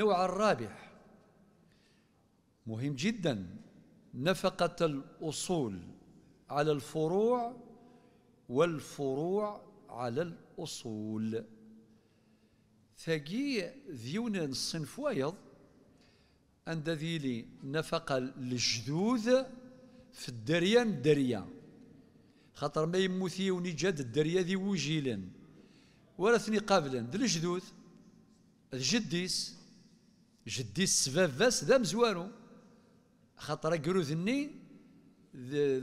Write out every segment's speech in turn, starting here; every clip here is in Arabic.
النوع الرابح مهم جدا نفقة الأصول على الفروع والفروع على الأصول ثقي ذيون الصنف ويض عند ذيلي نفق نفقة الجذوذ في الدرية الدرية خاطر ما يموثي ونجد الدرية ذي وجيلا ورثني قابلا ذي الجذوذ الجديس جدي السباب باس ذا مزوانو خاطر ذني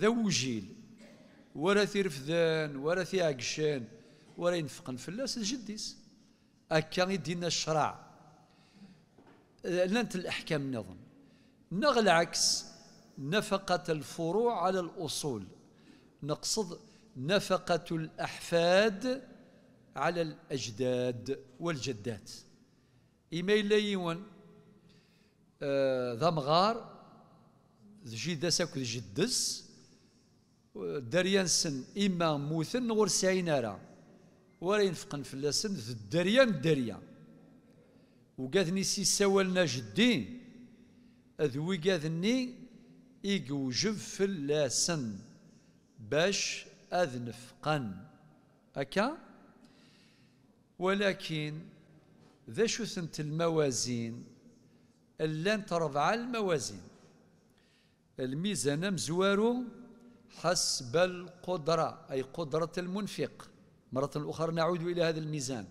ذا وجيل ولا رفدان ولا عقشان ولا ينفقن فلاس الجديس هكا يدينا الشرع لانت الاحكام النظم نغ العكس نفقة الفروع على الأصول نقصد نفقة الأحفاد على الأجداد والجدات إما يون آه، ذا مغار جيدس أكد جدس دريانسن إما موثن غور ساين راه ولا ينفقن فلاسن في الدريا من الدريا وقاذني سي سوالنا جدي اذوي قاذني يقوجب فلاسن باش اذنفقن هكا ولكن ذا شو ثنت الموازين llant rebɛa الموازين الميزان lmizan حسب القدرة أي قدرة المنفق مرة أخرى نعود إلى هذا الميزان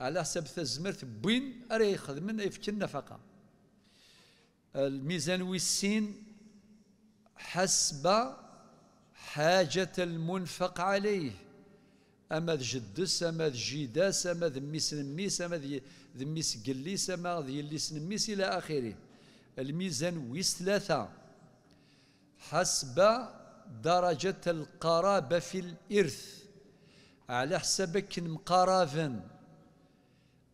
على حسب تزمرت بوين أريخذ من يفكر النفقة الميزان والسين حسب حاجة المنفق عليه اما جدس اما جيداس اما ذ ميس نميس اما ذميس ميس قليس اما ذ يليس نميس الى اخره الميزان ويس ثلاثه حسب درجة القرابة في الإرث على حسابك مقرابا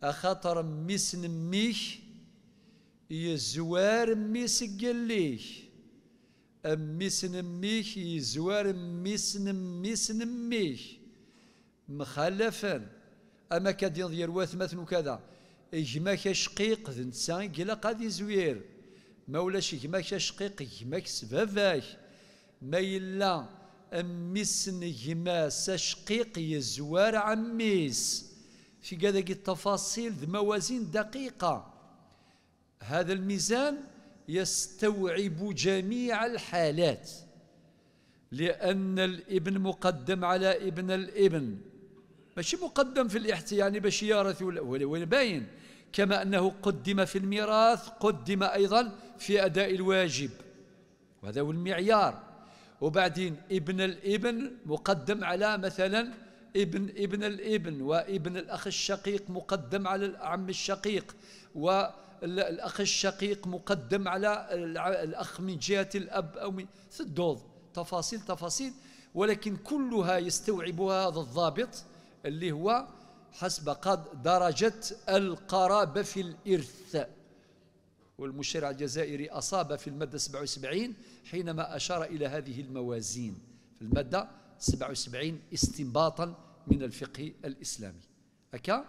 أخطر ميس نميك يزوار ميس قليك ميس نميك يزوار ميس نميس نميك مخالفا أما كدين ديال واثمة وكذا إجماك كشقيق ذن سان قلق قادي زوير ما شي إجماك كشقيق إجماك سباباك ما يلا أميسن إجماس سشقيق يزوار عميس في كذا التفاصيل ذ موازين دقيقة هذا الميزان يستوعب جميع الحالات لأن الابن مقدم على ابن الابن ماشي مقدم في الاحتيان باش يرث ولا باين كما أنه قدم في الميراث قدم أيضا في أداء الواجب وهذا هو المعيار وبعدين ابن الابن مقدم على مثلا ابن ابن الابن وابن الأخ الشقيق مقدم على العم الشقيق والأخ الشقيق مقدم على الأخ من جهة الأب أو من تدوض تفاصيل تفاصيل ولكن كلها يستوعبها هذا الضابط اللي هو حسب قد درجة القرابة في الإرث والمشرع الجزائري أصاب في المادة 77 حينما أشار إلى هذه الموازين في المادة 77 استنباطا من الفقه الإسلامي أكا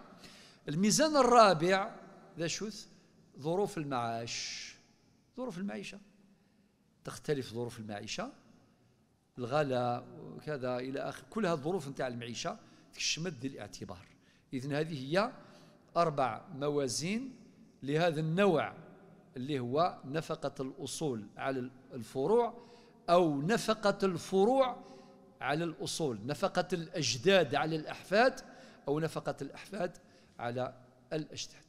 الميزان الرابع ذا شث ظروف المعاش ظروف المعيشة تختلف ظروف المعيشة الغلاء وكذا إلى آخر كلها الظروف نتاع المعيشة كشمد الاعتبار إذا هذه هي أربع موازين لهذا النوع اللي هو نفقة الأصول على الفروع أو نفقة الفروع على الأصول نفقة الأجداد على الأحفاد أو نفقة الأحفاد على الأجداد